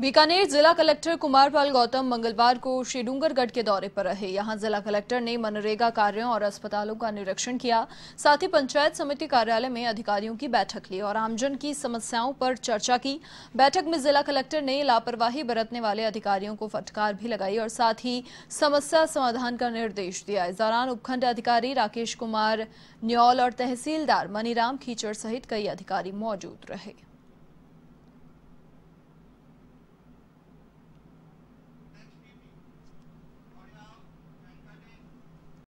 बीकानेर जिला कलेक्टर कुमारपाल गौतम मंगलवार को श्री डूंगरगढ़ के दौरे पर रहे यहां जिला कलेक्टर ने मनरेगा कार्यों और अस्पतालों का निरीक्षण किया साथ ही पंचायत समिति कार्यालय में अधिकारियों की बैठक ली और आमजन की समस्याओं पर चर्चा की बैठक में जिला कलेक्टर ने लापरवाही बरतने वाले अधिकारियों को फटकार भी लगाई और साथ ही समस्या समाधान का निर्देश दिया इस दौरान उपखंड अधिकारी राकेश कुमार न्यौल और तहसीलदार मनीराम खीचड़ सहित कई अधिकारी मौजूद रहे